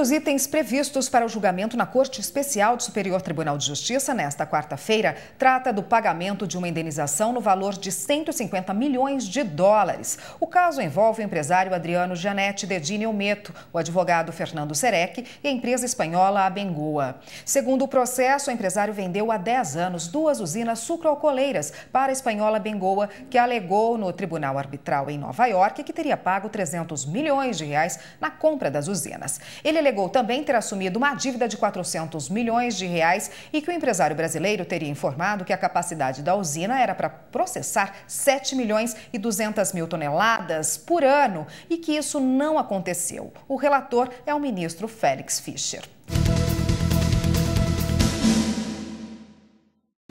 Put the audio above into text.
dos itens previstos para o julgamento na Corte Especial do Superior Tribunal de Justiça nesta quarta-feira trata do pagamento de uma indenização no valor de 150 milhões de dólares. O caso envolve o empresário Adriano Janete Dedini Elmeto, o advogado Fernando Serec e a empresa espanhola Abengoa. Segundo o processo, o empresário vendeu há 10 anos duas usinas sucroalcooleiras para a espanhola Abengoa, que alegou no Tribunal Arbitral em Nova York que teria pago 300 milhões de reais na compra das usinas. Ele alegou também ter assumido uma dívida de 400 milhões de reais e que o empresário brasileiro teria informado que a capacidade da usina era para processar 7 milhões e 200 mil toneladas por ano e que isso não aconteceu. O relator é o ministro Félix Fischer.